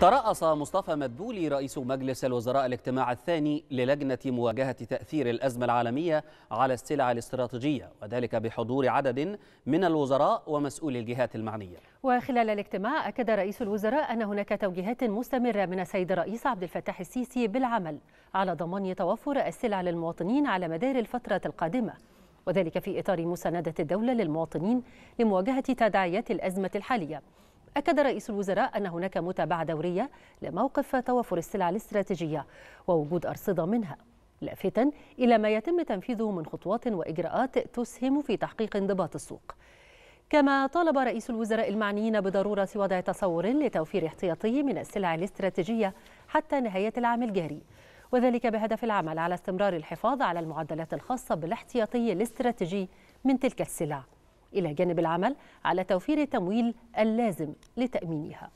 ترأس مصطفى مدبولي رئيس مجلس الوزراء الاجتماع الثاني للجنة مواجهة تأثير الأزمة العالمية على السلع الاستراتيجية وذلك بحضور عدد من الوزراء ومسؤولي الجهات المعنية وخلال الاجتماع أكد رئيس الوزراء أن هناك توجيهات مستمرة من السيد الرئيس عبد الفتاح السيسي بالعمل على ضمان توفر السلع للمواطنين على مدار الفترة القادمة وذلك في إطار مساندة الدولة للمواطنين لمواجهة تداعيات الأزمة الحالية أكد رئيس الوزراء أن هناك متابعة دورية لموقف توافر السلع الاستراتيجية ووجود أرصدة منها لافتا إلى ما يتم تنفيذه من خطوات وإجراءات تسهم في تحقيق انضباط السوق كما طالب رئيس الوزراء المعنيين بضرورة وضع تصور لتوفير احتياطي من السلع الاستراتيجية حتى نهاية العام الجاري وذلك بهدف العمل على استمرار الحفاظ على المعدلات الخاصة بالاحتياطي الاستراتيجي من تلك السلع إلى جانب العمل على توفير التمويل اللازم لتأمينها